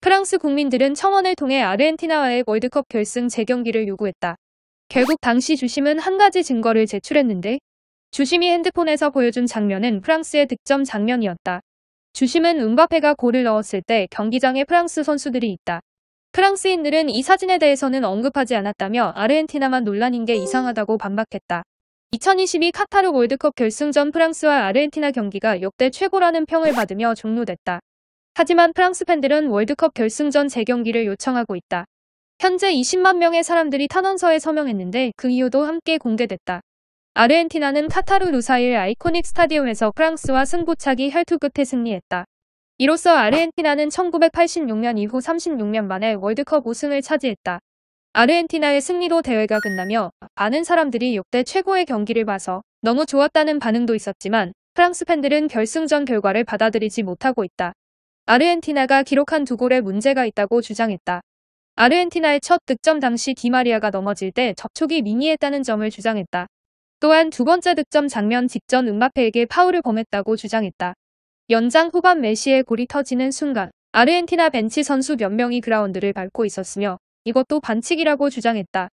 프랑스 국민들은 청원을 통해 아르헨티나와의 월드컵 결승 재경기를 요구했다. 결국 당시 주심은 한 가지 증거를 제출했는데 주심이 핸드폰에서 보여준 장면은 프랑스의 득점 장면이었다. 주심은 은바페가 골을 넣었을 때 경기장에 프랑스 선수들이 있다. 프랑스인들은 이 사진에 대해서는 언급하지 않았다며 아르헨티나만 논란인 게 이상하다고 반박했다. 2022 카타르 월드컵 결승전 프랑스와 아르헨티나 경기가 역대 최고라는 평을 받으며 종료됐다. 하지만 프랑스 팬들은 월드컵 결승전 재경기를 요청하고 있다. 현재 20만 명의 사람들이 탄원서에 서명했는데 그 이유도 함께 공개됐다. 아르헨티나는 카타르 루사일 아이코닉 스타디움에서 프랑스와 승부차기 혈투 끝에 승리했다. 이로써 아르헨티나는 1986년 이후 36년 만에 월드컵 우승을 차지했다. 아르헨티나의 승리로 대회가 끝나며 많은 사람들이 6대 최고의 경기를 봐서 너무 좋았다는 반응도 있었지만 프랑스 팬들은 결승전 결과를 받아들이지 못하고 있다. 아르헨티나가 기록한 두 골에 문제가 있다고 주장했다. 아르헨티나의 첫 득점 당시 디마리아가 넘어질 때 접촉이 미미했다는 점을 주장했다. 또한 두 번째 득점 장면 직전 음바페에게 파울을 범했다고 주장했다. 연장 후반 메시의 골이 터지는 순간 아르헨티나 벤치 선수 몇 명이 그라운드를 밟고 있었으며 이것도 반칙이라고 주장했다.